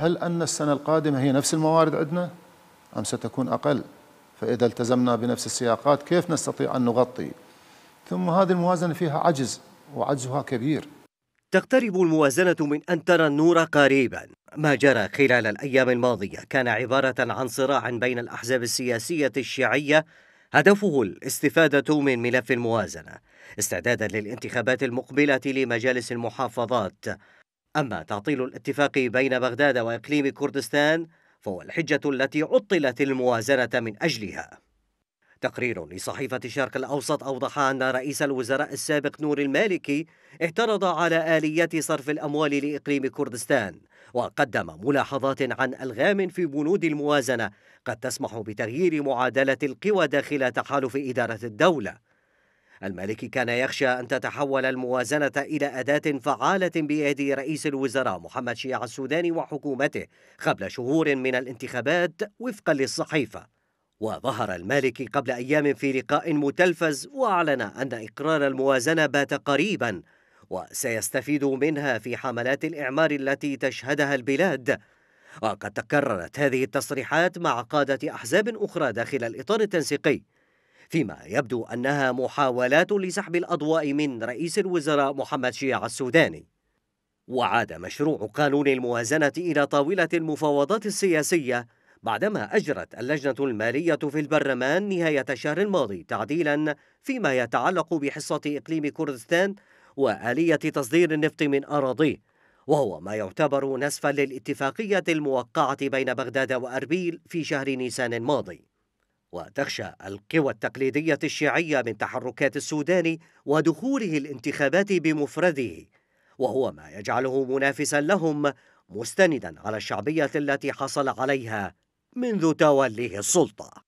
هل أن السنة القادمة هي نفس الموارد عندنا أم ستكون أقل فإذا التزمنا بنفس السياقات كيف نستطيع أن نغطي ثم هذه الموازنة فيها عجز وعجزها كبير تقترب الموازنة من أن ترى النور قريبا ما جرى خلال الأيام الماضية كان عبارة عن صراع بين الأحزاب السياسية الشيعية هدفه الاستفادة من ملف الموازنة استعدادا للانتخابات المقبلة لمجالس المحافظات أما تعطيل الاتفاق بين بغداد وإقليم كردستان فهو الحجة التي عطلت الموازنة من أجلها تقرير لصحيفة الشرق الأوسط أوضح أن رئيس الوزراء السابق نور المالكي اعترض على آلية صرف الأموال لإقليم كردستان وقدم ملاحظات عن ألغام في بنود الموازنة قد تسمح بتغيير معادلة القوى داخل تحالف إدارة الدولة المالكي كان يخشى أن تتحول الموازنة إلى أداة فعالة بأيدي رئيس الوزراء محمد شيع السوداني وحكومته قبل شهور من الانتخابات وفقا للصحيفة وظهر المالكي قبل أيام في لقاء متلفز وأعلن أن إقرار الموازنة بات قريبا وسيستفيد منها في حملات الإعمار التي تشهدها البلاد وقد تكررت هذه التصريحات مع قادة أحزاب أخرى داخل الإطار التنسيقي فيما يبدو أنها محاولات لسحب الأضواء من رئيس الوزراء محمد شيع السوداني وعاد مشروع قانون الموازنة إلى طاولة المفاوضات السياسية بعدما أجرت اللجنة المالية في البرلمان نهاية الشهر الماضي تعديلا فيما يتعلق بحصة إقليم كردستان وآلية تصدير النفط من أراضيه وهو ما يعتبر نسفا للاتفاقية الموقعة بين بغداد وأربيل في شهر نيسان الماضي وتخشى القوى التقليدية الشيعية من تحركات السودان ودخوله الانتخابات بمفرده وهو ما يجعله منافسا لهم مستندا على الشعبية التي حصل عليها منذ توليه السلطة